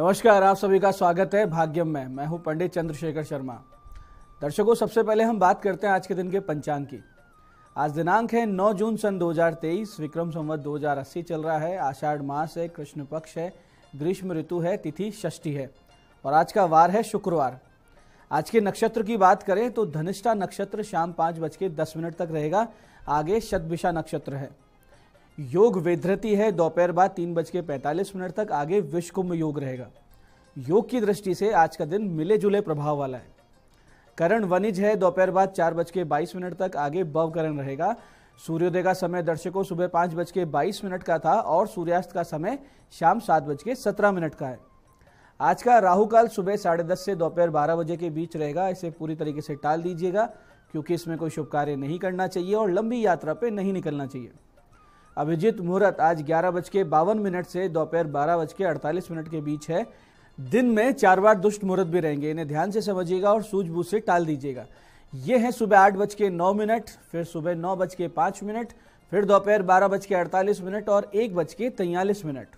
नमस्कार आप सभी का स्वागत है भाग्यम में मैं हूं पंडित चंद्रशेखर शर्मा दर्शकों सबसे पहले हम बात करते हैं आज के दिन के पंचांग की आज दिनांक है 9 जून सन 2023 विक्रम संवत 2080 चल रहा है आषाढ़ मास है कृष्ण पक्ष है ग्रीष्म ऋतु है तिथि षष्ठी है और आज का वार है शुक्रवार आज के नक्षत्र की बात करें तो धनिष्ठा नक्षत्र शाम पाँच बज के दस मिनट तक रहेगा आगे शतभिषा नक्षत्र है योग वेधरती है दोपहर बाद तीन बज के पैंतालीस मिनट तक आगे विश्व कुंभ योग रहेगा योग की दृष्टि से आज का दिन मिले जुले प्रभाव वाला है करण वनिज है दोपहर बाद चार बज के बाईस मिनट तक आगे बवकरण करण रहेगा सूर्योदय का समय दर्शकों सुबह पाँच बज के बाईस मिनट का था और सूर्यास्त का समय शाम सात बज के सत्रह मिनट का है आज का राहु काल सुबह साढ़े दस से दोपहर बारह बजे के बीच रहेगा इसे पूरी तरीके से टाल दीजिएगा क्योंकि इसमें कोई शुभ कार्य नहीं करना चाहिए और लंबी यात्रा पर नहीं निकलना चाहिए अभिजीत मुहूर्त आज ग्यारह बज के बावन मिनट से दोपहर बारह बज के अड़तालीस मिनट के बीच है दिन में चार बार दुष्ट मुहूर्त भी रहेंगे इन्हें ध्यान से समझिएगा और सूझबूझ से टाल दीजिएगा ये है सुबह आठ बज के नौ मिनट फिर सुबह नौ बज के पाँच मिनट फिर दोपहर बारह बज के अड़तालीस मिनट और एक बज के तैयलीस मिनट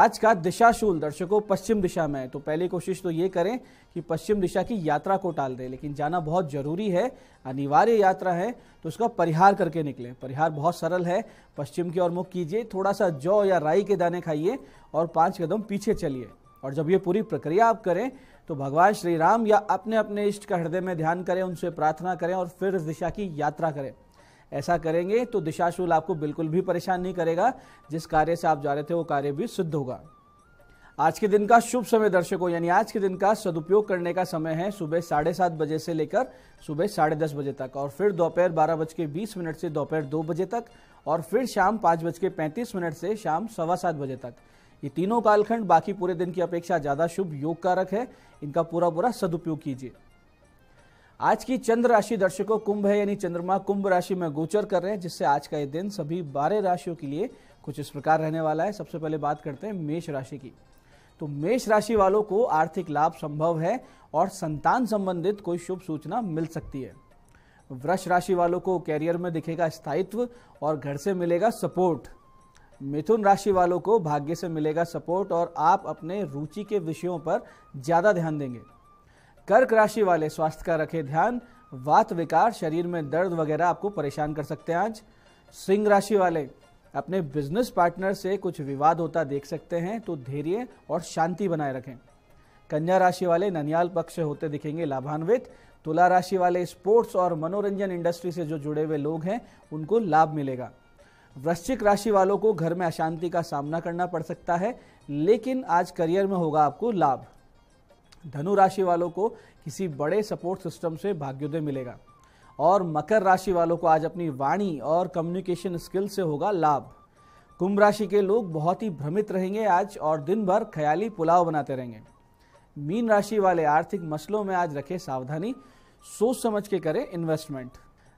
आज का दिशाशूल दर्शकों पश्चिम दिशा में है तो पहली कोशिश तो ये करें कि पश्चिम दिशा की यात्रा को टाल दें लेकिन जाना बहुत जरूरी है अनिवार्य यात्रा है तो उसका परिहार करके निकलें परिहार बहुत सरल है पश्चिम की ओर मुख कीजिए थोड़ा सा जौ या राई के दाने खाइए और पाँच कदम पीछे चलिए और जब ये पूरी प्रक्रिया आप करें तो भगवान श्री राम या अपने अपने इष्ट का हृदय में ध्यान करें उनसे प्रार्थना करें और फिर इस दिशा की यात्रा करें ऐसा करेंगे तो दिशाशूल आपको बिल्कुल भी परेशान नहीं करेगा जिस कार्य से आप जा रहे थे वो कार्य भी सिद्ध होगा आज के दिन का शुभ समय दर्शकों यानी आज के दिन का सदुपयोग करने का समय है सुबह साढ़े सात बजे से लेकर सुबह साढ़े दस बजे तक और फिर दोपहर बारह बज के बीस मिनट से दोपहर दो बजे तक और फिर शाम पाँच बज के पैंतीस मिनट से शाम सवा सात बजे तक ये तीनों कालखंड बाकी पूरे दिन की अपेक्षा ज़्यादा शुभ योग कारक है इनका पूरा पूरा सदुपयोग कीजिए आज की चंद्र राशि दर्शकों कुंभ है यानी चंद्रमा कुंभ राशि में गोचर कर रहे हैं जिससे आज का ये दिन सभी बारह राशियों के लिए कुछ इस प्रकार रहने वाला है सबसे पहले बात करते हैं मेष राशि की तो मेष राशि वालों को आर्थिक लाभ संभव है और संतान संबंधित कोई शुभ सूचना मिल सकती है वृक्ष राशि वालों को कैरियर में दिखेगा स्थायित्व और घर से मिलेगा सपोर्ट मिथुन राशि वालों को भाग्य से मिलेगा सपोर्ट और आप अपने रुचि के विषयों पर ज़्यादा ध्यान देंगे कर्क राशि वाले स्वास्थ्य का रखें ध्यान वात विकार शरीर में दर्द वगैरह आपको परेशान कर सकते हैं आज सिंह राशि वाले अपने बिजनेस पार्टनर से कुछ विवाद होता देख सकते हैं तो धैर्य और शांति बनाए रखें कन्या राशि वाले ननियाल पक्ष होते दिखेंगे लाभान्वित तुला राशि वाले स्पोर्ट्स और मनोरंजन इंडस्ट्री से जो जुड़े हुए लोग हैं उनको लाभ मिलेगा वृश्चिक राशि वालों को घर में अशांति का सामना करना पड़ सकता है लेकिन आज करियर में होगा आपको लाभ धनु राशि वालों को किसी बड़े सपोर्ट सिस्टम से भाग्योदय मिलेगा और मकर राशि वालों को आज अपनी वाणी और कम्युनिकेशन स्किल से होगा लाभ कुंभ राशि के लोग बहुत ही भ्रमित रहेंगे आज और दिन भर ख्याली पुलाव बनाते रहेंगे मीन राशि वाले आर्थिक मसलों में आज रखें सावधानी सोच समझ के करें इन्वेस्टमेंट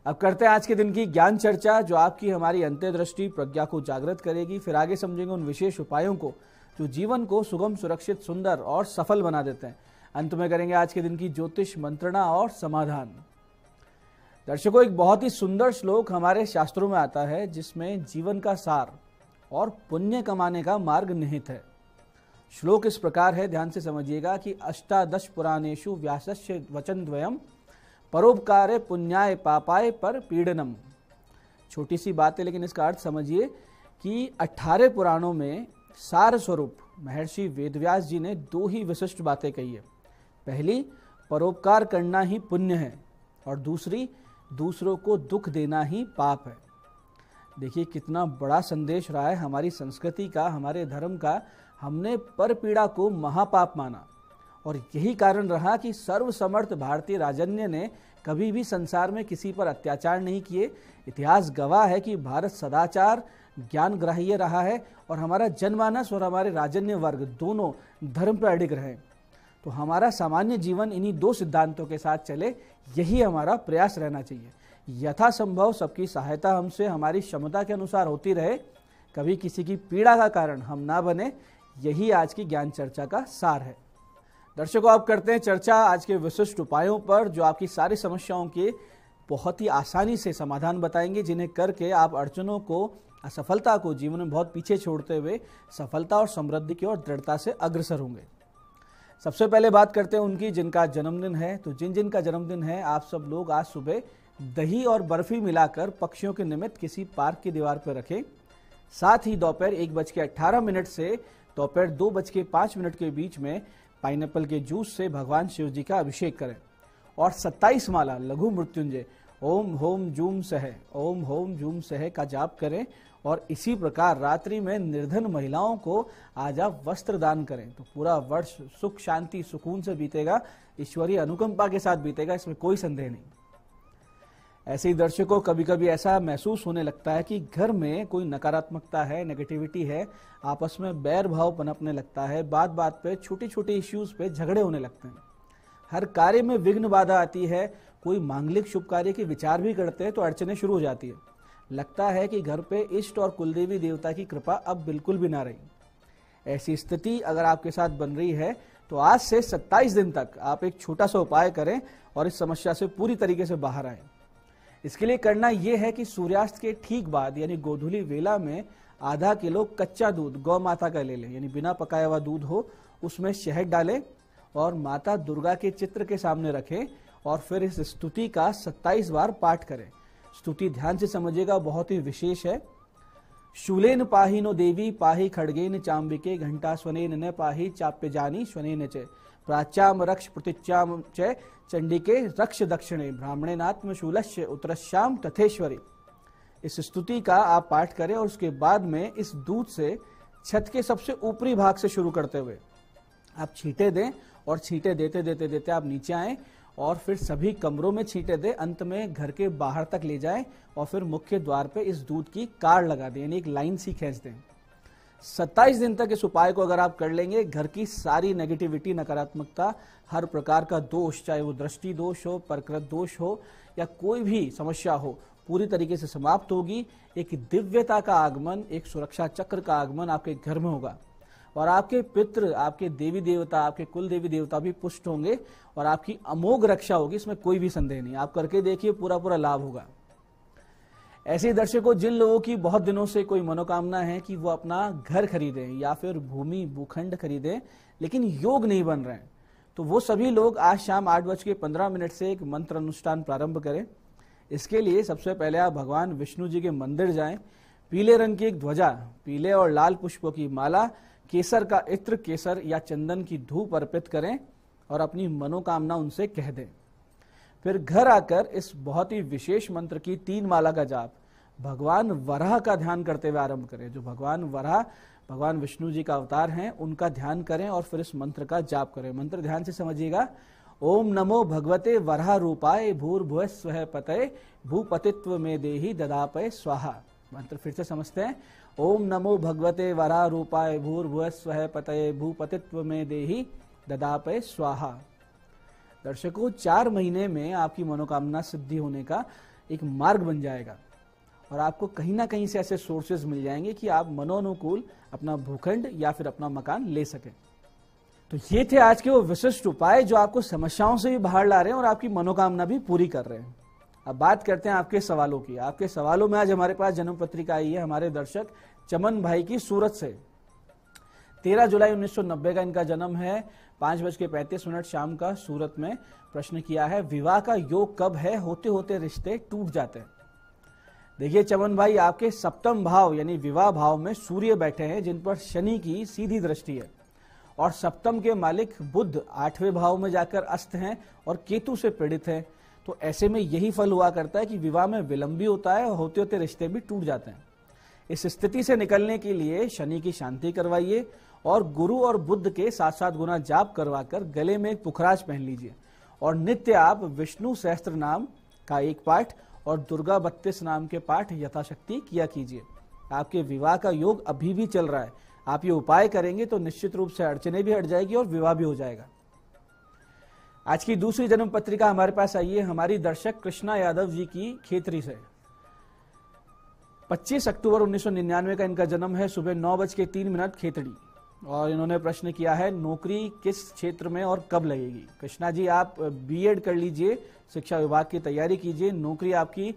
अब करते हैं आज के दिन की ज्ञान चर्चा जो आपकी हमारी अंत्यदृष्टि प्रज्ञा को जागृत करेगी फिर आगे समझेंगे उन विशेष उपायों को जो जीवन को सुगम सुरक्षित सुंदर और सफल बना देते हैं अंत में करेंगे आज के दिन की ज्योतिष मंत्रणा और समाधान दर्शकों एक बहुत ही सुंदर श्लोक हमारे शास्त्रों में आता है जिसमें जीवन का सार और पुण्य कमाने का मार्ग निहित है श्लोक इस प्रकार है ध्यान से समझिएगा कि अष्टादश पुराणेशु व्यासस्य वचन द्वयम परोपकार पुण्याय पापाय पर पीड़नम छोटी सी बात है लेकिन इसका अर्थ समझिए कि अट्ठारह पुराणों में सार स्वरूप महर्षि वेदव्यास जी ने दो ही विशिष्ट बातें कही है पहली परोपकार करना ही पुण्य है और दूसरी दूसरों को दुख देना ही पाप है देखिए कितना बड़ा संदेश रहा है हमारी संस्कृति का हमारे धर्म का हमने पर पीड़ा को महापाप माना और यही कारण रहा कि सर्वसमर्थ भारतीय राजन्य ने कभी भी संसार में किसी पर अत्याचार नहीं किए इतिहास गवाह है कि भारत सदाचार ज्ञान ग्राह्य रहा है और हमारा जनमानस और हमारे राजन्य वर्ग दोनों धर्म पर अडिग रहे तो हमारा सामान्य जीवन इन्हीं दो सिद्धांतों के साथ चले यही हमारा प्रयास रहना चाहिए यथासंभव सबकी सहायता हमसे हमारी क्षमता के अनुसार होती रहे कभी किसी की पीड़ा का कारण हम ना बने यही आज की ज्ञान चर्चा का सार है दर्शकों आप करते हैं चर्चा आज के विशिष्ट उपायों पर जो आपकी सारी समस्याओं के बहुत ही आसानी से समाधान बताएंगे जिन्हें करके आप अड़चनों को असफलता को जीवन में बहुत पीछे छोड़ते हुए सफलता और समृद्धि की ओर दृढ़ता से अग्रसर होंगे सबसे पहले बात करते हैं उनकी जिनका जन्मदिन है तो जिन जिन का जन्मदिन है आप सब लोग आज सुबह दही और बर्फी मिलाकर पक्षियों के निमित्त किसी पार्क की दीवार पर रखें साथ ही दोपहर एक बज के अट्ठारह मिनट से दोपहर दो बज के पाँच मिनट के बीच में पाइनएप्पल के जूस से भगवान शिव जी का अभिषेक करें और 27 माला लघु मृत्युंजय ओम होम जूम सह ओम होम जूम सह का जाप करें और इसी प्रकार रात्रि में निर्धन महिलाओं को आज आप वस्त्र दान करें तो पूरा वर्ष सुख शांति सुकून से बीतेगा ईश्वरीय अनुकंपा के साथ बीतेगा इसमें कोई संदेह नहीं ऐसे ही दर्शकों कभी कभी ऐसा महसूस होने लगता है कि घर में कोई नकारात्मकता है नेगेटिविटी है आपस में बैर भाव पनपने लगता है बात बात पे छोटी छोटी इश्यूज पे झगड़े होने लगते हैं हर कार्य में विघ्न बाधा आती है कोई मांगलिक शुभ कार्य के विचार भी करते हैं तो अड़चने शुरू हो जाती है लगता है कि घर पे इष्ट और कुलदेवी देवता की कृपा अब बिल्कुल भी ना रही ऐसी स्थिति अगर आपके साथ बन रही है तो आज से 27 दिन तक आप एक छोटा सा उपाय करें और इस समस्या से पूरी तरीके से बाहर आए इसके लिए करना यह है कि सूर्यास्त के ठीक बाद यानी गोधुली वेला में आधा किलो कच्चा दूध गौ माता का ले लें यानी बिना पकाया हुआ दूध हो उसमें शहद डालें और माता दुर्गा के चित्र के सामने रखें और फिर इस स्तुति का 27 बार पाठ करें स्तुति ध्यान से समझिएगा बहुत ही विशेष है शूलेन पाही नो देवी पाही खड़गेन चाम्बिके घंटा स्वनेन न पाही चाप्य जानी स्वनेन चे प्राच्याम रक्ष प्रतिच्याम चे चंडिके रक्ष दक्षिणे ब्राह्मणेनात्म शूलश्य उत्तरश्याम तथेश्वरी इस स्तुति का आप पाठ करें और उसके बाद में इस दूध से छत के सबसे ऊपरी भाग से शुरू करते हुए आप छींटे दें और छींटे देते देते देते आप नीचे आए और फिर सभी कमरों में छींटे दे अंत में घर के बाहर तक ले जाए और फिर मुख्य द्वार पे इस दूध की कार लगा दें यानी एक लाइन सी खींच दें सत्ताईस दिन तक इस उपाय को अगर आप कर लेंगे घर की सारी नेगेटिविटी नकारात्मकता हर प्रकार का दोष चाहे वो दृष्टि दोष हो प्रकृत दोष हो या कोई भी समस्या हो पूरी तरीके से समाप्त होगी एक दिव्यता का आगमन एक सुरक्षा चक्र का आगमन आपके घर में होगा और आपके पित्र आपके देवी देवता आपके कुल देवी देवता भी पुष्ट होंगे और आपकी अमोघ रक्षा होगी इसमें कोई भी संदेह नहीं आप करके देखिए पूरा पूरा लाभ होगा ऐसे दर्शकों जिन लोगों की बहुत दिनों से कोई मनोकामना है कि वो अपना घर खरीदें या फिर भूमि भूखंड खरीदें लेकिन योग नहीं बन रहे हैं तो वो सभी लोग आज शाम आठ बज के पंद्रह मिनट से एक मंत्र अनुष्ठान प्रारंभ करें इसके लिए सबसे पहले आप भगवान विष्णु जी के मंदिर जाएं पीले रंग की एक ध्वजा पीले और लाल पुष्पों की माला केसर का इत्र केसर या चंदन की धूप अर्पित करें और अपनी मनोकामना उनसे कह दें फिर घर आकर इस बहुत ही विशेष मंत्र की तीन माला का जाप भगवान वराह का ध्यान करते हुए आरंभ करें जो भगवान वराह भगवान विष्णु जी का अवतार हैं उनका ध्यान करें और फिर इस मंत्र का जाप करें मंत्र ध्यान से समझिएगा ओम नमो भगवते वराह रूपाय भूर्भुव स्व पते भूपतित्व में देही ददापय स्वाहा मंत्र फिर से समझते हैं ओम नमो भगवते वरा रूपाय भूर्भुवस्व पतये भूपतित्व में देही ददापय स्वाहा दर्शकों चार महीने में आपकी मनोकामना सिद्धि होने का एक मार्ग बन जाएगा और आपको कहीं ना कहीं से ऐसे सोर्सेज मिल जाएंगे कि आप मनोनुकूल अपना भूखंड या फिर अपना मकान ले सकें तो ये थे आज के वो विशिष्ट उपाय जो आपको समस्याओं से भी बाहर ला रहे हैं और आपकी मनोकामना भी पूरी कर रहे हैं अब बात करते हैं आपके सवालों की आपके सवालों में आज हमारे पास जन्म पत्रिका आई है हमारे दर्शक चमन भाई की सूरत से तेरह जुलाई 1990 का इनका जन्म है पांच बज के पैंतीस मिनट शाम का सूरत में प्रश्न किया है विवाह का योग कब है होते होते रिश्ते टूट जाते हैं देखिए चमन भाई आपके सप्तम भाव यानी विवाह भाव में सूर्य बैठे हैं जिन पर शनि की सीधी दृष्टि है और सप्तम के मालिक बुद्ध आठवें भाव में जाकर अस्त हैं और केतु से पीड़ित हैं तो ऐसे में यही फल हुआ करता है कि विवाह में विलंब भी होता है और होते होते रिश्ते भी टूट जाते हैं इस स्थिति से निकलने के लिए शनि की शांति करवाइए और गुरु और बुद्ध के साथ साथ गुना जाप करवाकर गले में एक पुखराज पहन लीजिए और नित्य आप विष्णु सहस्त्र नाम का एक पाठ और दुर्गा बत्तीस नाम के पाठ यथाशक्ति किया कीजिए आपके विवाह का योग अभी भी चल रहा है आप ये उपाय करेंगे तो निश्चित रूप से अड़चने भी हट जाएगी और विवाह भी हो जाएगा आज की दूसरी जन्म पत्रिका हमारे पास आई है हमारी दर्शक कृष्णा यादव जी की खेतरी से 25 अक्टूबर 1999 का इनका जन्म है सुबह नौ बज के तीन मिनट खेतड़ी और इन्होंने प्रश्न किया है नौकरी किस क्षेत्र में और कब लगेगी कृष्णा जी आप बीएड कर लीजिए शिक्षा विभाग की तैयारी कीजिए नौकरी आपकी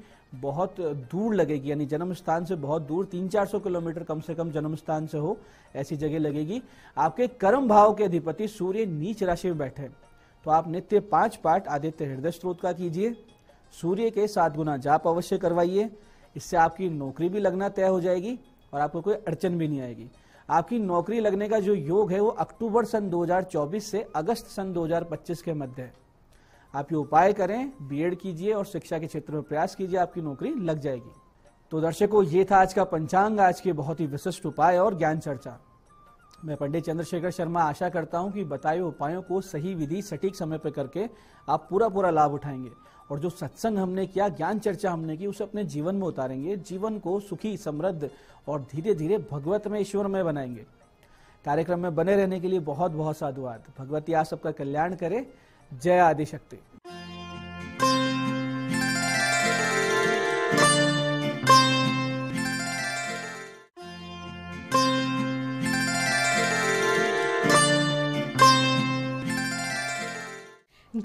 बहुत दूर लगेगी यानी जन्म स्थान से बहुत दूर तीन चार सौ किलोमीटर कम से कम जन्म स्थान से हो ऐसी जगह लगेगी आपके कर्म भाव के अधिपति सूर्य नीच राशि में बैठे हैं तो आप नित्य पांच पाठ आदित्य हृदय स्त्रोत का कीजिए सूर्य के सात गुना जाप अवश्य करवाइए इससे आपकी नौकरी भी लगना तय हो जाएगी और आपको कोई अड़चन भी नहीं आएगी आपकी नौकरी लगने का जो योग है वो अक्टूबर सन 2024 से अगस्त सन 2025 के मध्य है आप ये उपाय करें बीएड कीजिए और शिक्षा के क्षेत्र में प्रयास कीजिए आपकी नौकरी लग जाएगी तो दर्शकों ये था आज का पंचांग आज के बहुत ही विशिष्ट उपाय और ज्ञान चर्चा मैं पंडित चंद्रशेखर शर्मा आशा करता हूं कि बताए उपायों को सही विधि सटीक समय पर करके आप पूरा पूरा लाभ उठाएंगे और जो सत्संग हमने किया ज्ञान चर्चा हमने की उसे अपने जीवन में उतारेंगे जीवन को सुखी समृद्ध और धीरे धीरे भगवत में ईश्वर में बनाएंगे कार्यक्रम में बने रहने के लिए बहुत बहुत साधुवाद भगवती आप सबका कल्याण करे जय आदिशक्ति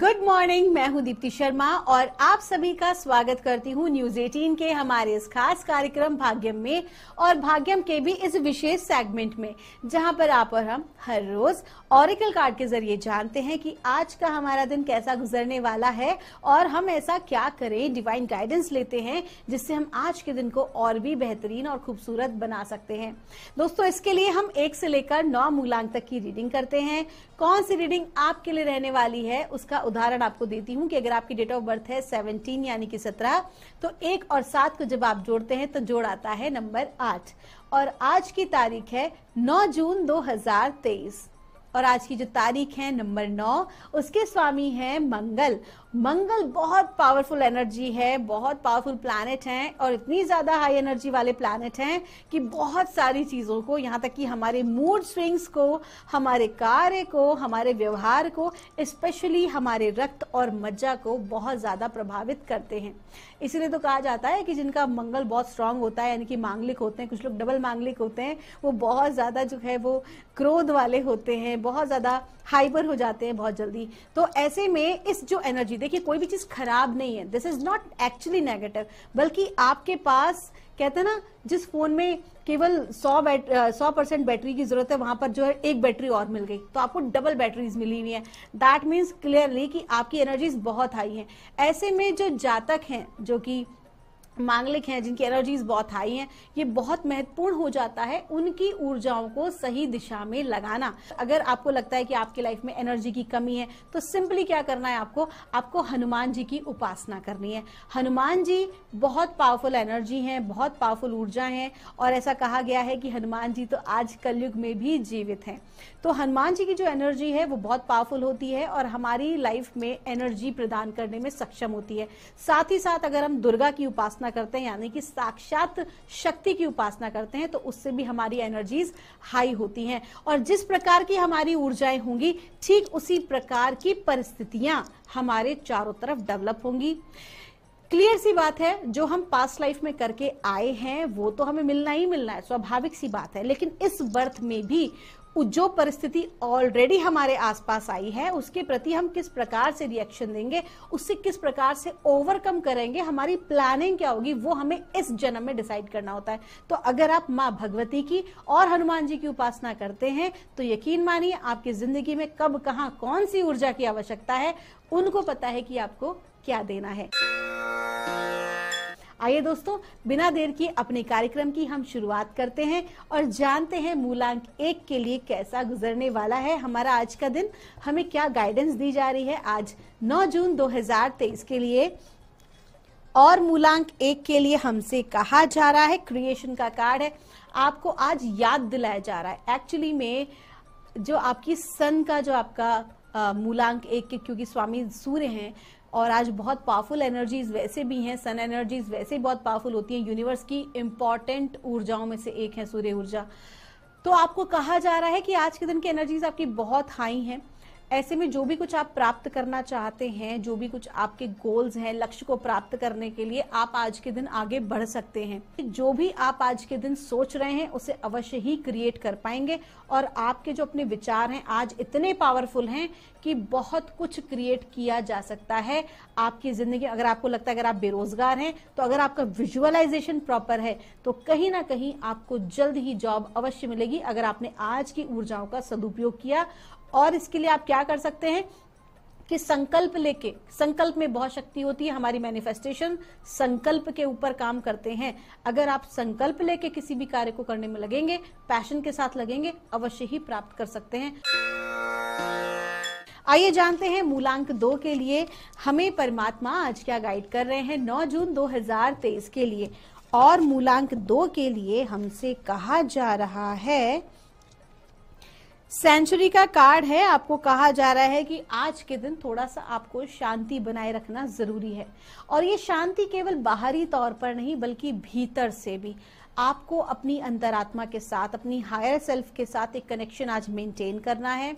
good मॉर्निंग मैं हूं दीप्ति शर्मा और आप सभी का स्वागत करती हूं न्यूज 18 के हमारे इस खास कार्यक्रम भाग्यम में और भाग्यम के भी इस विशेष सेगमेंट में जहां पर आप और हम हर रोज ऑरिकल कार्ड के जरिए जानते हैं कि आज का हमारा दिन कैसा गुजरने वाला है और हम ऐसा क्या करें डिवाइन गाइडेंस लेते हैं जिससे हम आज के दिन को और भी बेहतरीन और खूबसूरत बना सकते हैं दोस्तों इसके लिए हम एक से लेकर नौ मूलांक तक की रीडिंग करते हैं कौन सी रीडिंग आपके लिए रहने वाली है उसका उदाहरण उदाहरण आपको देती हूँ कि अगर आपकी डेट ऑफ बर्थ है सेवनटीन यानी कि सत्रह तो एक और सात को जब आप जोड़ते हैं तो जोड़ आता है नंबर आठ और आज की तारीख है नौ जून दो हजार तेईस और आज की जो तारीख है नंबर नौ उसके स्वामी हैं मंगल मंगल बहुत पावरफुल एनर्जी है बहुत पावरफुल प्लानट हैं और इतनी ज्यादा हाई एनर्जी वाले प्लानट हैं कि बहुत सारी चीजों को यहाँ तक कि हमारे मूड स्विंग्स को हमारे कार्य को हमारे व्यवहार को स्पेशली हमारे रक्त और मज्जा को बहुत ज्यादा प्रभावित करते हैं इसीलिए तो कहा जाता है कि जिनका मंगल बहुत स्ट्रांग होता है यानी कि मांगलिक होते हैं कुछ लोग डबल मांगलिक होते हैं वो बहुत ज्यादा जो है वो क्रोध वाले होते हैं बहुत ज्यादा हाइपर हो जाते हैं बहुत जल्दी तो ऐसे में इस जो एनर्जी देखिए कोई भी चीज खराब नहीं है this is not actually negative बल्कि आपके पास कहते हैं ना जिस फोन में केवल 100 बैट सौ परसेंट बैटरी की जरूरत है वहां पर जो है एक बैटरी और मिल गई तो आपको डबल बैटरीज मिली हुई है दैट मीन्स क्लियरली कि आपकी एनर्जीज बहुत हाई है ऐसे में जो जातक हैं जो कि मांगलिक हैं जिनकी एनर्जीज बहुत हाई हैं ये बहुत महत्वपूर्ण हो जाता है उनकी ऊर्जाओं को सही दिशा में लगाना अगर आपको लगता है कि आपकी लाइफ में एनर्जी की कमी है तो सिंपली क्या करना है आपको आपको हनुमान जी की उपासना करनी है हनुमान जी बहुत पावरफुल एनर्जी हैं बहुत पावरफुल ऊर्जा हैं और ऐसा कहा गया है कि हनुमान जी तो आज कलयुग में भी जीवित हैं तो हनुमान जी की जो एनर्जी है वो बहुत पावरफुल होती है और हमारी लाइफ में एनर्जी प्रदान करने में सक्षम होती है साथ ही साथ अगर हम दुर्गा की उपासना उपासना करते हैं यानी कि साक्षात शक्ति की उपासना करते हैं तो उससे भी हमारी एनर्जीज हाई होती हैं और जिस प्रकार की हमारी ऊर्जाएं होंगी ठीक उसी प्रकार की परिस्थितियां हमारे चारों तरफ डेवलप होंगी क्लियर सी बात है जो हम पास्ट लाइफ में करके आए हैं वो तो हमें मिलना ही मिलना है स्वाभाविक सी बात है लेकिन इस बर्थ में भी जो परिस्थिति ऑलरेडी हमारे आसपास आई है उसके प्रति हम किस प्रकार से रिएक्शन देंगे उससे किस प्रकार से ओवरकम करेंगे हमारी प्लानिंग क्या होगी वो हमें इस जन्म में डिसाइड करना होता है तो अगर आप माँ भगवती की और हनुमान जी की उपासना करते हैं तो यकीन मानिए आपकी जिंदगी में कब कहाँ कौन सी ऊर्जा की आवश्यकता है उनको पता है कि आपको क्या देना है आइए दोस्तों बिना देर के अपने कार्यक्रम की हम शुरुआत करते हैं और जानते हैं मूलांक एक के लिए कैसा गुजरने वाला है हमारा आज का दिन हमें क्या गाइडेंस दी जा रही है आज 9 जून 2023 के लिए और मूलांक एक के लिए हमसे कहा जा रहा है क्रिएशन का कार्ड है आपको आज याद दिलाया जा रहा है एक्चुअली में जो आपकी सन का जो आपका मूलांक एक के क्योंकि स्वामी सूर्य हैं और आज बहुत पावरफुल एनर्जीज वैसे भी हैं सन एनर्जीज वैसे बहुत पावरफुल होती हैं यूनिवर्स की इंपॉर्टेंट ऊर्जाओं में से एक है सूर्य ऊर्जा तो आपको कहा जा रहा है कि आज के दिन की एनर्जीज आपकी बहुत हाई हैं ऐसे में जो भी कुछ आप प्राप्त करना चाहते हैं जो भी कुछ आपके गोल्स हैं लक्ष्य को प्राप्त करने के लिए आप आज के दिन आगे बढ़ सकते हैं जो भी आप आज के दिन सोच रहे हैं उसे अवश्य ही क्रिएट कर पाएंगे और आपके जो अपने विचार हैं आज इतने पावरफुल हैं कि बहुत कुछ क्रिएट किया जा सकता है आपकी जिंदगी अगर आपको लगता है अगर आप बेरोजगार हैं तो अगर आपका विजुअलाइजेशन प्रॉपर है तो कहीं ना कहीं आपको जल्द ही जॉब अवश्य मिलेगी अगर आपने आज की ऊर्जाओं का सदुपयोग किया और इसके लिए आप क्या कर सकते हैं कि संकल्प लेके संकल्प में बहुत शक्ति होती है हमारी मैनिफेस्टेशन संकल्प के ऊपर काम करते हैं अगर आप संकल्प लेके किसी भी कार्य को करने में लगेंगे पैशन के साथ लगेंगे अवश्य ही प्राप्त कर सकते हैं आइए जानते हैं मूलांक दो के लिए हमें परमात्मा आज क्या गाइड कर रहे हैं 9 जून 2023 के लिए और मूलांक दो के लिए हमसे कहा जा रहा है सेंचुरी का कार्ड है आपको कहा जा रहा है कि आज के दिन थोड़ा सा आपको शांति बनाए रखना जरूरी है और ये शांति केवल बाहरी तौर पर नहीं बल्कि भीतर से भी आपको अपनी अंतरात्मा के साथ अपनी हायर सेल्फ के साथ एक कनेक्शन आज मेंटेन करना है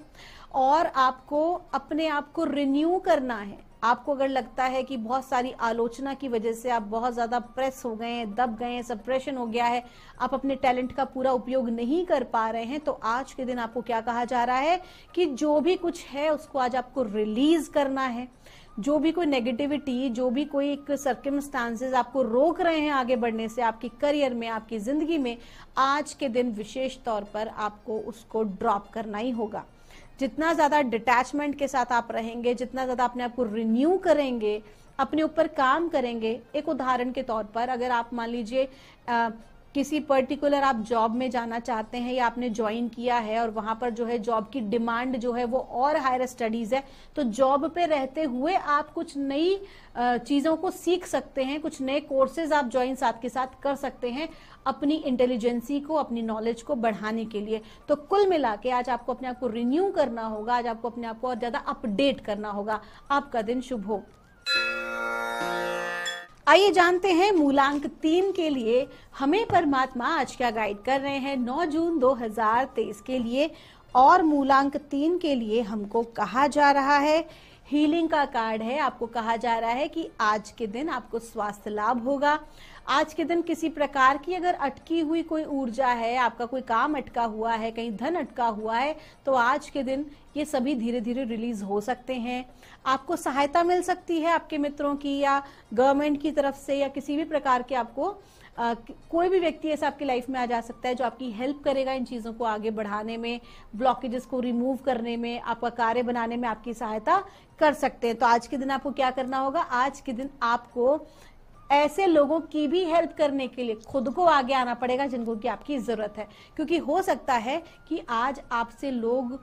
और आपको अपने आप को रिन्यू करना है आपको अगर लगता है कि बहुत सारी आलोचना की वजह से आप बहुत ज़्यादा प्रेस हो गए हैं दब गए हैं सप्रेशन हो गया है आप अपने टैलेंट का पूरा उपयोग नहीं कर पा रहे हैं तो आज के दिन आपको क्या कहा जा रहा है कि जो भी कुछ है उसको आज आपको रिलीज करना है जो भी कोई नेगेटिविटी जो भी कोई एक सर्कमस्टांसेस आपको रोक रहे हैं आगे बढ़ने से आपकी करियर में आपकी जिंदगी में आज के दिन विशेष तौर पर आपको उसको ड्रॉप करना ही होगा जितना ज्यादा डिटैचमेंट के साथ आप रहेंगे जितना ज्यादा अपने आप को रिन्यू करेंगे अपने ऊपर काम करेंगे एक उदाहरण के तौर पर अगर आप मान लीजिए किसी पर्टिकुलर आप जॉब में जाना चाहते हैं या आपने ज्वाइन किया है और वहां पर जो है जॉब की डिमांड जो है वो और हायर स्टडीज है तो जॉब पे रहते हुए आप कुछ नई चीजों को सीख सकते हैं कुछ नए कोर्सेज आप ज्वाइन साथ के साथ कर सकते हैं अपनी इंटेलिजेंसी को अपनी नॉलेज को बढ़ाने के लिए तो कुल मिला के आज आपको अपने आप को रिन्यू करना होगा आज आपको अपने आप को और ज्यादा अपडेट करना होगा आपका दिन शुभ हो आइए जानते हैं मूलांक तीन के लिए हमें परमात्मा आज क्या गाइड कर रहे हैं 9 जून 2023 के लिए और मूलांक तीन के लिए हमको कहा जा रहा है हीलिंग का कार्ड है आपको कहा जा रहा है कि आज के दिन आपको स्वास्थ्य लाभ होगा आज के दिन किसी प्रकार की अगर अटकी हुई कोई ऊर्जा है आपका कोई काम अटका हुआ है कहीं धन अटका हुआ है तो आज के दिन ये सभी धीरे धीरे रिलीज हो सकते हैं आपको सहायता मिल सकती है आपके मित्रों की या गवर्नमेंट की तरफ से या किसी भी प्रकार के आपको आ, कोई भी व्यक्ति ऐसा आपकी लाइफ में आ जा सकता है जो आपकी हेल्प करेगा इन चीजों को आगे बढ़ाने में ब्लॉकेजेस को रिमूव करने में आपका कार्य बनाने में आपकी सहायता कर सकते हैं तो आज के दिन आपको क्या करना होगा आज के दिन आपको ऐसे लोगों की भी हेल्प करने के लिए खुद को आगे आना पड़ेगा जिनको की आपकी जरूरत है क्योंकि हो सकता है कि आज आपसे लोग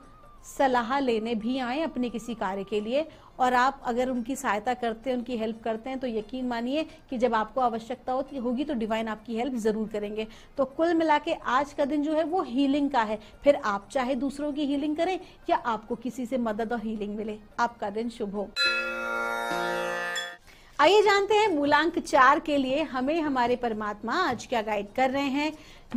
सलाह लेने भी आए अपने किसी कार्य के लिए और आप अगर उनकी सहायता करते हैं उनकी हेल्प करते हैं तो यकीन मानिए कि जब आपको आवश्यकता होती होगी तो डिवाइन आपकी हेल्प जरूर करेंगे तो कुल मिला के आज का दिन जो है वो हीलिंग का है फिर आप चाहे दूसरों की हीलिंग करें या आपको किसी से मदद और हीलिंग मिले आपका दिन शुभ हो आइए जानते हैं मूलांक चार के लिए हमें हमारे परमात्मा आज क्या गाइड कर रहे हैं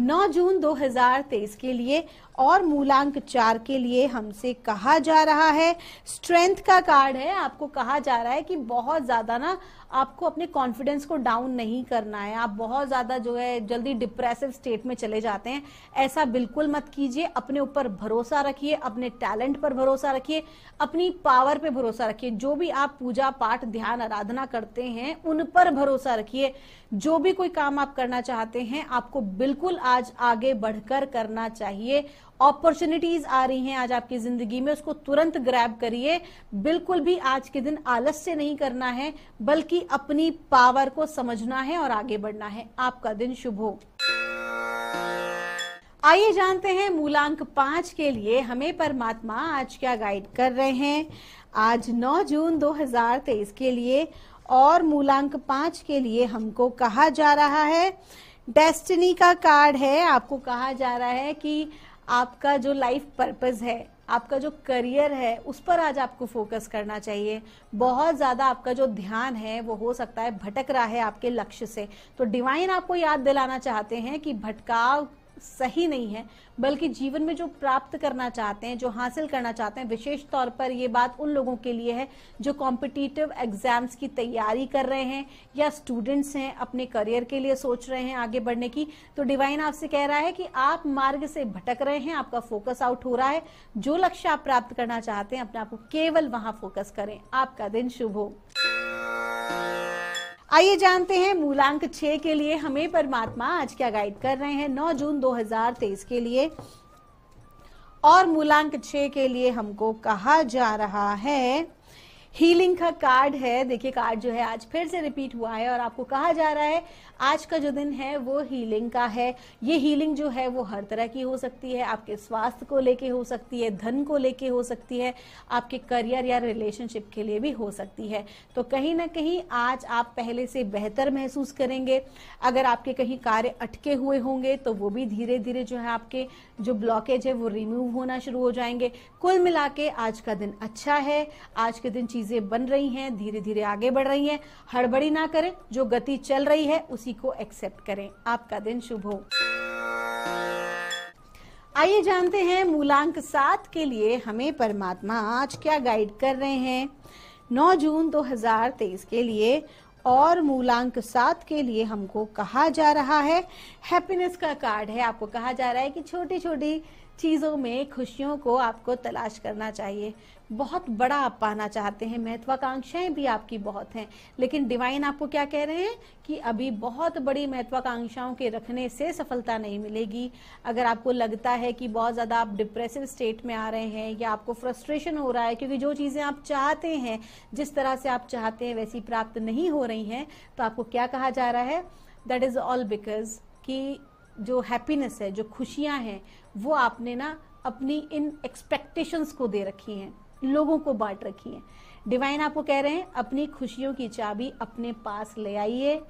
9 जून 2023 के लिए और मूलांक चार के लिए हमसे कहा जा रहा है स्ट्रेंथ का कार्ड है आपको कहा जा रहा है कि बहुत ज़्यादा ना आपको अपने कॉन्फिडेंस को डाउन नहीं करना है आप बहुत ज़्यादा जो है जल्दी डिप्रेसिव स्टेट में चले जाते हैं ऐसा बिल्कुल मत कीजिए अपने ऊपर भरोसा रखिए अपने टैलेंट पर भरोसा रखिए अपनी पावर पे भरोसा रखिए जो भी आप पूजा पाठ ध्यान आराधना करते हैं उन पर भरोसा रखिए जो भी कोई काम आप करना चाहते हैं आपको बिल्कुल आज आगे बढ़कर करना चाहिए अपॉर्चुनिटीज आ रही हैं आज आपकी जिंदगी में उसको तुरंत ग्रैब करिए बिल्कुल भी आज के दिन आलस से नहीं करना है बल्कि अपनी पावर को समझना है और आगे बढ़ना है आपका दिन शुभ हो आइए जानते हैं मूलांक पांच के लिए हमें परमात्मा आज क्या गाइड कर रहे हैं आज 9 जून 2023 के लिए और मूलांक पांच के लिए हमको कहा जा रहा है डेस्टिनी का कार्ड है आपको कहा जा रहा है कि आपका जो लाइफ पर्पज है आपका जो करियर है उस पर आज आपको फोकस करना चाहिए बहुत ज़्यादा आपका जो ध्यान है वो हो सकता है भटक रहा है आपके लक्ष्य से तो डिवाइन आपको याद दिलाना चाहते हैं कि भटकाव सही नहीं है बल्कि जीवन में जो प्राप्त करना चाहते हैं जो हासिल करना चाहते हैं विशेष तौर पर ये बात उन लोगों के लिए है जो कॉम्पिटिटिव एग्जाम्स की तैयारी कर रहे हैं या स्टूडेंट्स हैं अपने करियर के लिए सोच रहे हैं आगे बढ़ने की तो डिवाइन आपसे कह रहा है कि आप मार्ग से भटक रहे हैं आपका फोकस आउट हो रहा है जो लक्ष्य आप प्राप्त करना चाहते हैं अपने आप को केवल वहां फोकस करें आपका दिन शुभ हो आइए जानते हैं मूलांक छह के लिए हमें परमात्मा आज क्या गाइड कर रहे हैं 9 जून 2023 के लिए और मूलांक छह के लिए हमको कहा जा रहा है हीलिंग का कार्ड है देखिए कार्ड जो है आज फिर से रिपीट हुआ है और आपको कहा जा रहा है आज का जो दिन है वो हीलिंग का है ये हीलिंग जो है वो हर तरह की हो सकती है आपके स्वास्थ्य को लेके हो सकती है धन को लेके हो सकती है आपके करियर या रिलेशनशिप के लिए भी हो सकती है तो कहीं ना कहीं आज आप पहले से बेहतर महसूस करेंगे अगर आपके कहीं कार्य अटके हुए होंगे तो वो भी धीरे धीरे जो है आपके जो ब्लॉकेज है वो रिमूव होना शुरू हो जाएंगे कुल मिला के आज का दिन अच्छा है आज के दिन चीजें बन रही हैं धीरे धीरे आगे बढ़ रही हैं हड़बड़ी ना करें जो गति चल रही है उसी को एक्सेप्ट करें आपका दिन शुभ हो आइए जानते हैं मूलांक सात के लिए हमें परमात्मा आज क्या गाइड कर रहे हैं 9 जून 2023 के लिए और मूलांक सात के लिए हमको कहा जा रहा है हैप्पीनेस का कार्ड है आपको कहा जा रहा है कि छोटी छोटी चीज़ों में खुशियों को आपको तलाश करना चाहिए बहुत बड़ा आप पाना चाहते हैं महत्वाकांक्षाएं भी आपकी बहुत हैं लेकिन डिवाइन आपको क्या कह रहे हैं कि अभी बहुत बड़ी महत्वाकांक्षाओं के रखने से सफलता नहीं मिलेगी अगर आपको लगता है कि बहुत ज़्यादा आप डिप्रेसिव स्टेट में आ रहे हैं या आपको फ्रस्ट्रेशन हो रहा है क्योंकि जो चीज़ें आप चाहते हैं जिस तरह से आप चाहते हैं वैसी प्राप्त नहीं हो रही हैं तो आपको क्या कहा जा रहा है दैट इज़ ऑल बिकॉज कि जो हैप्पीनेस है जो खुशियां हैं वो आपने ना अपनी इन एक्सपेक्टेशंस को दे रखी हैं लोगों को बांट रखी हैं डिवाइन आपको कह रहे हैं अपनी खुशियों की चाबी अपने पास ले आइए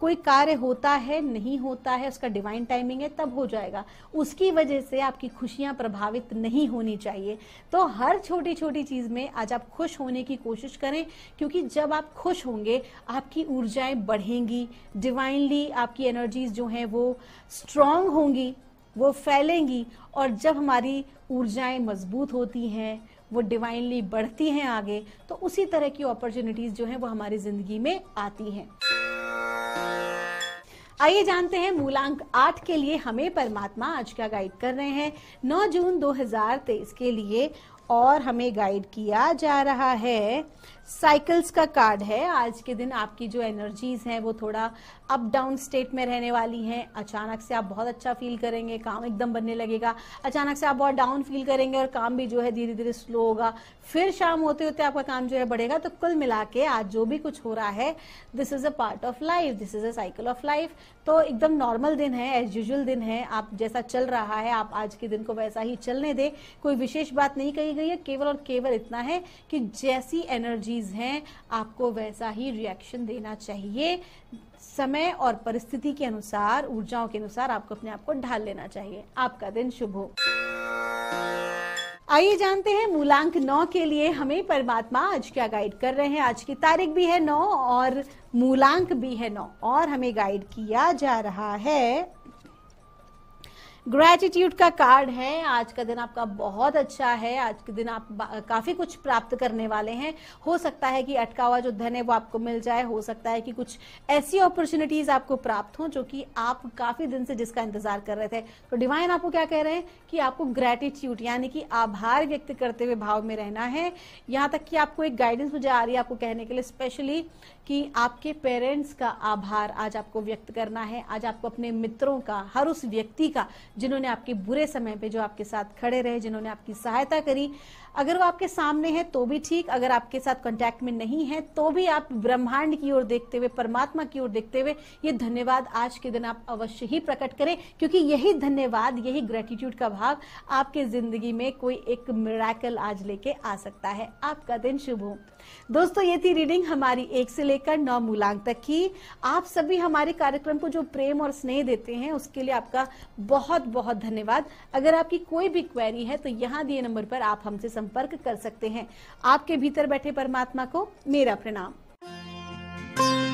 कोई कार्य होता है नहीं होता है उसका डिवाइन टाइमिंग है तब हो जाएगा उसकी वजह से आपकी खुशियां प्रभावित नहीं होनी चाहिए तो हर छोटी छोटी चीज में आज आप खुश होने की कोशिश करें क्योंकि जब आप खुश होंगे आपकी ऊर्जाएं बढ़ेंगी डिवाइनली आपकी एनर्जीज जो हैं वो स्ट्रांग होंगी वो फैलेंगी और जब हमारी ऊर्जाएं मजबूत होती हैं वो डिवाइनली बढ़ती हैं आगे तो उसी तरह की अपॉर्चुनिटीज़ जो हैं वो हमारी ज़िंदगी में आती हैं आइए जानते हैं मूलांक आठ के लिए हमें परमात्मा आज क्या गाइड कर रहे हैं 9 जून 2023 के लिए और हमें गाइड किया जा रहा है साइकिल्स का कार्ड है आज के दिन आपकी जो एनर्जीज हैं वो थोड़ा अप डाउन स्टेट में रहने वाली हैं अचानक से आप बहुत अच्छा फील करेंगे काम एकदम बनने लगेगा अचानक से आप बहुत डाउन फील करेंगे और काम भी जो है धीरे धीरे स्लो होगा फिर शाम होते होते आपका काम जो है बढ़ेगा तो कुल मिला के आज जो भी कुछ हो रहा है this is a part of life this is a cycle of life तो एकदम नॉर्मल दिन है एज यूजल दिन है आप जैसा चल रहा है आप आज के दिन को वैसा ही चलने दे कोई विशेष बात नहीं कही गई है केवल और केवल इतना है कि जैसी एनर्जीज हैं आपको वैसा ही रिएक्शन देना चाहिए समय और परिस्थिति के अनुसार ऊर्जाओं के अनुसार आपको अपने आप को ढाल लेना चाहिए आपका दिन शुभ हो आइए जानते हैं मूलांक नौ के लिए हमें परमात्मा आज क्या गाइड कर रहे हैं आज की तारीख भी है नौ और मूलांक भी है नौ और हमें गाइड किया जा रहा है ग्रेटिट्यूड का कार्ड है आज का दिन आपका बहुत अच्छा है आज के दिन आप काफी कुछ प्राप्त करने वाले हैं हो सकता है कि अटका हुआ जो धन है वो आपको मिल जाए हो सकता है कि कुछ ऐसी अपॉर्चुनिटीज आपको प्राप्त हो जो कि आप काफी दिन से जिसका इंतजार कर रहे थे तो डिवाइन आपको क्या कह रहे हैं कि आपको ग्रेटिट्यूड यानी कि आभार व्यक्त करते हुए भाव में रहना है यहाँ तक कि आपको एक गाइडेंस मुझे आ रही है आपको कहने के लिए स्पेशली कि आपके पेरेंट्स का आभार आज आपको व्यक्त करना है आज आपको अपने मित्रों का हर उस व्यक्ति का जिन्होंने आपके बुरे समय पे जो आपके साथ खड़े रहे जिन्होंने आपकी सहायता करी अगर वो आपके सामने है तो भी ठीक अगर आपके साथ कांटेक्ट में नहीं है तो भी आप ब्रह्मांड की ओर देखते हुए परमात्मा की ओर देखते हुए ये धन्यवाद आज के दिन आप अवश्य ही प्रकट करें क्योंकि यही धन्यवाद यही ग्रेटिट्यूड का भाव आपके जिंदगी में कोई एक मिराकल आज लेके आ सकता है आपका दिन शुभ हो दोस्तों ये थी रीडिंग हमारी एक से लेकर लेकर नौ मूलांक तक की आप सभी हमारे कार्यक्रम को जो प्रेम और स्नेह देते हैं उसके लिए आपका बहुत बहुत धन्यवाद अगर आपकी कोई भी क्वेरी है तो यहाँ दिए नंबर पर आप हमसे संपर्क कर सकते हैं आपके भीतर बैठे परमात्मा को मेरा प्रणाम